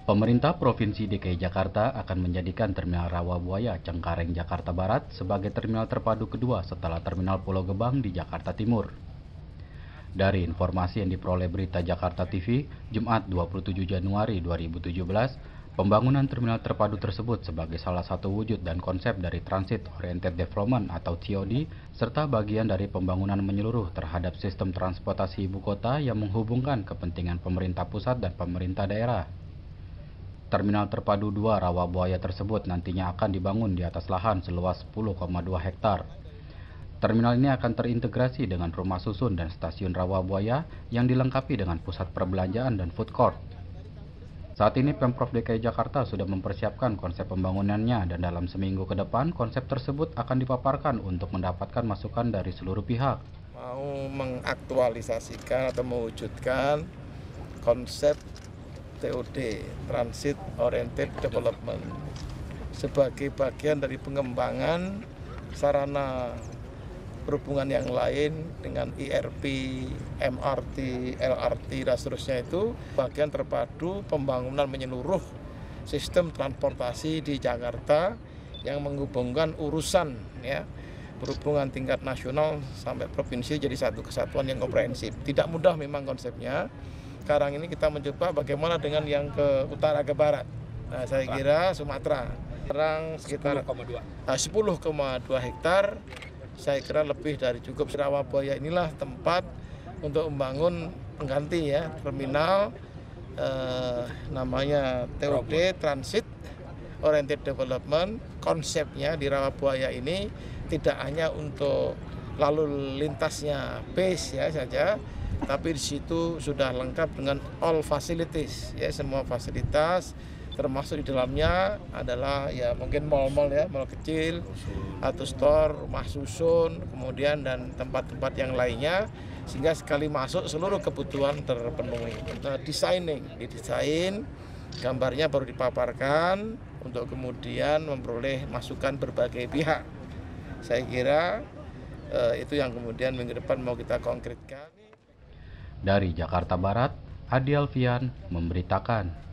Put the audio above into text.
Pemerintah Provinsi DKI Jakarta akan menjadikan Terminal Rawabuaya Cengkareng Jakarta Barat sebagai terminal terpadu kedua setelah Terminal Pulau Gebang di Jakarta Timur. Dari informasi yang diperoleh berita Jakarta TV, Jumat 27 Januari 2017, pembangunan terminal terpadu tersebut sebagai salah satu wujud dan konsep dari Transit Oriented Development atau TOD, serta bagian dari pembangunan menyeluruh terhadap sistem transportasi ibu kota yang menghubungkan kepentingan pemerintah pusat dan pemerintah daerah. Terminal terpadu 2 Buaya tersebut nantinya akan dibangun di atas lahan seluas 10,2 hektar. Terminal ini akan terintegrasi dengan rumah susun dan stasiun Rawa Buaya yang dilengkapi dengan pusat perbelanjaan dan food court. Saat ini Pemprov DKI Jakarta sudah mempersiapkan konsep pembangunannya dan dalam seminggu ke depan konsep tersebut akan dipaparkan untuk mendapatkan masukan dari seluruh pihak. Mau mengaktualisasikan atau mewujudkan konsep TOD Transit Oriented Development sebagai bagian dari pengembangan sarana perhubungan yang lain dengan IRP, e MRT, LRT dan seterusnya itu bagian terpadu pembangunan menyeluruh sistem transportasi di Jakarta yang menghubungkan urusan ya perhubungan tingkat nasional sampai provinsi jadi satu kesatuan yang komprehensif. Tidak mudah memang konsepnya, sekarang ini kita mencoba bagaimana dengan yang ke utara ke barat. Nah, saya kira Sumatera sekarang sekitar 10,2 nah, dua hektar. Saya kira lebih dari cukup Surabaya inilah tempat untuk membangun pengganti ya terminal eh, namanya TOD Transit Oriented Development. Konsepnya di Rawabuaya ini tidak hanya untuk lalu lintasnya base ya saja, tapi di situ sudah lengkap dengan all facilities ya semua fasilitas termasuk di dalamnya adalah ya mungkin mall-mall ya mall kecil atau store rumah susun kemudian dan tempat-tempat yang lainnya sehingga sekali masuk seluruh kebutuhan terpenuhi nah, designing didesain gambarnya baru dipaparkan untuk kemudian memperoleh masukan berbagai pihak saya kira eh, itu yang kemudian minggu depan mau kita konkretkan dari Jakarta Barat, Adi Alfian memberitakan.